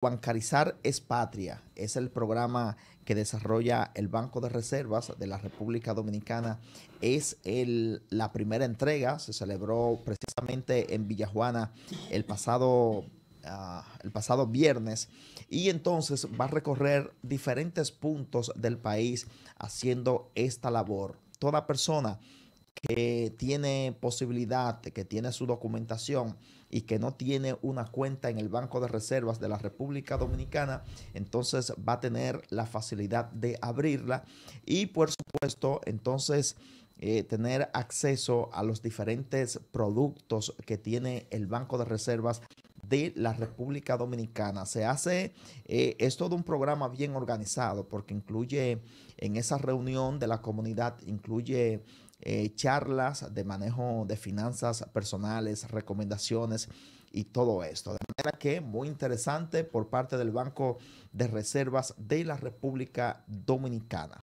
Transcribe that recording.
Bancarizar es Patria es el programa que desarrolla el Banco de Reservas de la República Dominicana. Es el, la primera entrega, se celebró precisamente en Villajuana el pasado, ah, el pasado viernes y entonces va a recorrer diferentes puntos del país haciendo esta labor. Toda persona que tiene posibilidad, que tiene su documentación y que no tiene una cuenta en el Banco de Reservas de la República Dominicana, entonces va a tener la facilidad de abrirla y por supuesto entonces eh, tener acceso a los diferentes productos que tiene el Banco de Reservas de la República Dominicana. Se hace, eh, es todo un programa bien organizado porque incluye en esa reunión de la comunidad, incluye eh, charlas de manejo de finanzas personales, recomendaciones y todo esto. De manera que muy interesante por parte del Banco de Reservas de la República Dominicana.